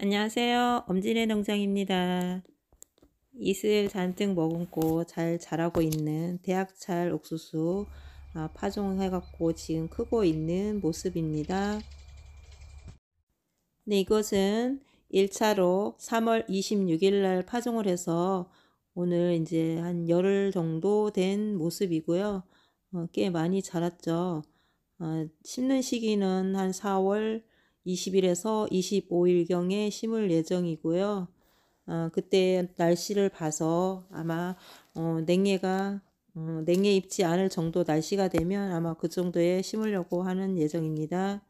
안녕하세요. 엄지네 농장입니다. 이슬 잔뜩 머금고 잘 자라고 있는 대학찰 옥수수 아, 파종해갖고 지금 크고 있는 모습입니다. 네, 이것은 1차로 3월 26일날 파종을 해서 오늘 이제 한 열흘 정도 된 모습이고요. 어, 꽤 많이 자랐죠. 어, 심는 시기는 한 4월 20일에서 25일경에 심을 예정이고요. 어, 그때 날씨를 봐서 아마 어, 냉해가 어, 냉해 입지 않을 정도 날씨가 되면 아마 그 정도에 심으려고 하는 예정입니다.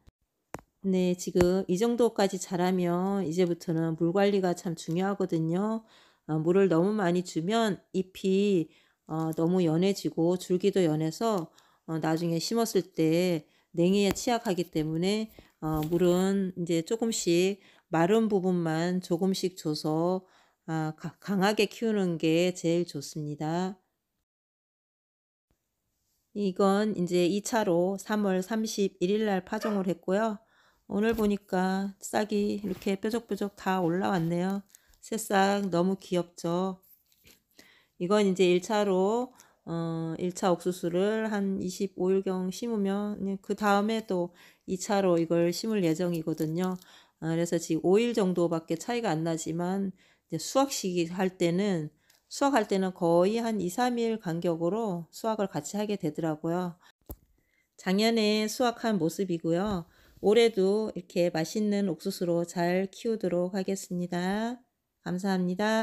네, 지금 이 정도까지 자라면 이제부터는 물 관리가 참 중요하거든요. 어, 물을 너무 많이 주면 잎이 어, 너무 연해지고 줄기도 연해서 어, 나중에 심었을 때 냉해에 취약하기 때문에 어, 물은 이제 조금씩 마른 부분만 조금씩 줘서 아, 강하게 키우는 게 제일 좋습니다. 이건 이제 2차로 3월 31일 날 파종을 했고요. 오늘 보니까 싹이 이렇게 뾰족뾰족 다 올라왔네요. 새싹 너무 귀엽죠? 이건 이제 1차로 어, 1차 옥수수를 한 25일경 심으면 그 다음에 또 2차로 이걸 심을 예정이거든요. 아, 그래서 지금 5일 정도밖에 차이가 안 나지만 수확 시기 할 때는 수확할 때는 거의 한 2, 3일 간격으로 수확을 같이 하게 되더라고요. 작년에 수확한 모습이고요. 올해도 이렇게 맛있는 옥수수로 잘 키우도록 하겠습니다. 감사합니다.